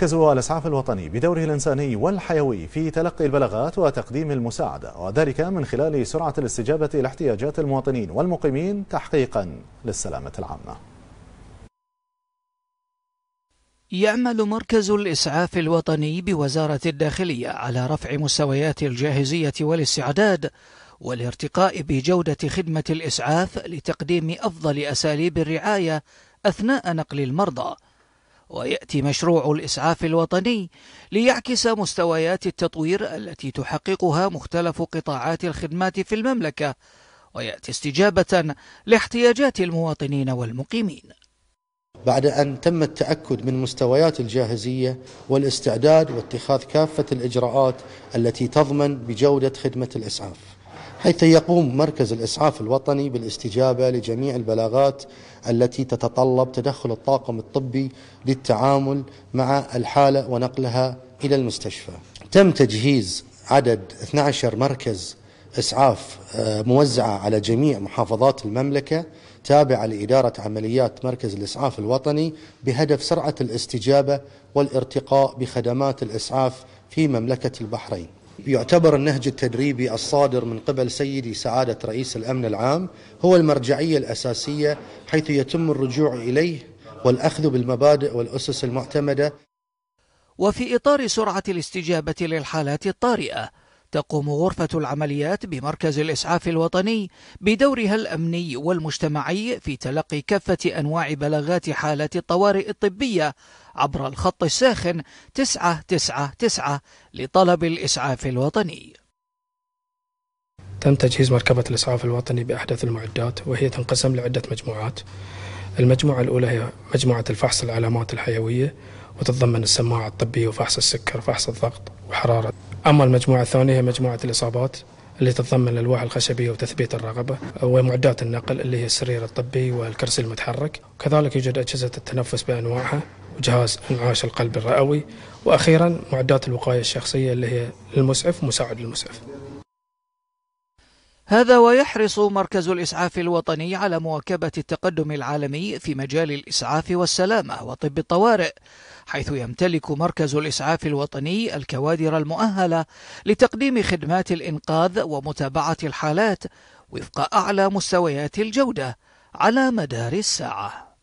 مركز الإسعاف الوطني بدوره الإنساني والحيوي في تلقي البلاغات وتقديم المساعدة وذلك من خلال سرعة الاستجابة لاحتياجات المواطنين والمقيمين تحقيقا للسلامة العامة يعمل مركز الإسعاف الوطني بوزارة الداخلية على رفع مستويات الجاهزية والاستعداد والارتقاء بجودة خدمة الإسعاف لتقديم أفضل أساليب الرعاية أثناء نقل المرضى ويأتي مشروع الإسعاف الوطني ليعكس مستويات التطوير التي تحققها مختلف قطاعات الخدمات في المملكة ويأتي استجابة لاحتياجات المواطنين والمقيمين بعد أن تم التأكد من مستويات الجاهزية والاستعداد واتخاذ كافة الإجراءات التي تضمن بجودة خدمة الإسعاف حيث يقوم مركز الإسعاف الوطني بالاستجابة لجميع البلاغات التي تتطلب تدخل الطاقم الطبي للتعامل مع الحالة ونقلها إلى المستشفى تم تجهيز عدد 12 مركز إسعاف آه، موزعة على جميع محافظات المملكة تابعة لإدارة عمليات مركز الإسعاف الوطني بهدف سرعة الاستجابة والارتقاء بخدمات الإسعاف في مملكة البحرين يعتبر النهج التدريبي الصادر من قبل سيدي سعادة رئيس الأمن العام هو المرجعية الأساسية حيث يتم الرجوع إليه والأخذ بالمبادئ والأسس المعتمدة وفي إطار سرعة الاستجابة للحالات الطارئة تقوم غرفة العمليات بمركز الإسعاف الوطني بدورها الأمني والمجتمعي في تلقي كافة أنواع بلاغات حالات الطوارئ الطبية عبر الخط الساخن 999 لطلب الإسعاف الوطني. تم تجهيز مركبة الإسعاف الوطني بأحدث المعدات وهي تنقسم لعدة مجموعات. المجموعة الأولى هي مجموعة الفحص العلامات الحيوية وتتضمن السماعة الطبية وفحص السكر وفحص الضغط وحرارة أما المجموعة الثانية هي مجموعة الإصابات اللي تتضمن الالواح الخشبيه وتثبيت الرغبه ومعدات النقل اللي هي السرير الطبي والكرسي المتحرك كذلك يوجد اجهزه التنفس بانواعها وجهاز انعاش القلب الرئوي واخيرا معدات الوقايه الشخصيه اللي هي المسعف ومساعد المسعف هذا ويحرص مركز الإسعاف الوطني على مواكبة التقدم العالمي في مجال الإسعاف والسلامة وطب الطوارئ، حيث يمتلك مركز الإسعاف الوطني الكوادر المؤهلة لتقديم خدمات الإنقاذ ومتابعة الحالات وفق أعلى مستويات الجودة على مدار الساعة.